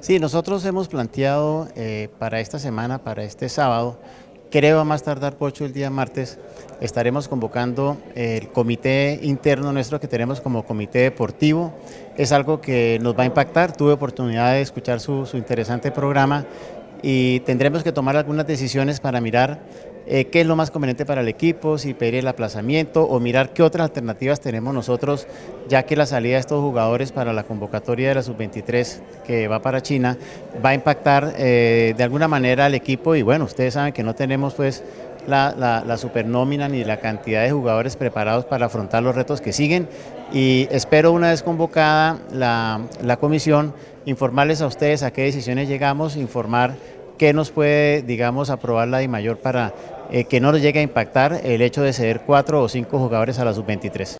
Sí, nosotros hemos planteado eh, para esta semana, para este sábado, creo a más tardar Pocho el día martes, estaremos convocando el comité interno nuestro que tenemos como comité deportivo. Es algo que nos va a impactar, tuve oportunidad de escuchar su interesante programa y tendremos que tomar algunas decisiones para mirar eh, qué es lo más conveniente para el equipo, si pedir el aplazamiento o mirar qué otras alternativas tenemos nosotros, ya que la salida de estos jugadores para la convocatoria de la sub-23 que va para China va a impactar eh, de alguna manera al equipo y bueno, ustedes saben que no tenemos pues la, la, la supernómina ni la cantidad de jugadores preparados para afrontar los retos que siguen y espero una vez convocada la, comisión informarles a ustedes a qué decisiones llegamos, informar qué nos puede, digamos, aprobar la DIMAYOR para eh, que no nos llegue a impactar el hecho de ceder cuatro o cinco jugadores a la sub-23.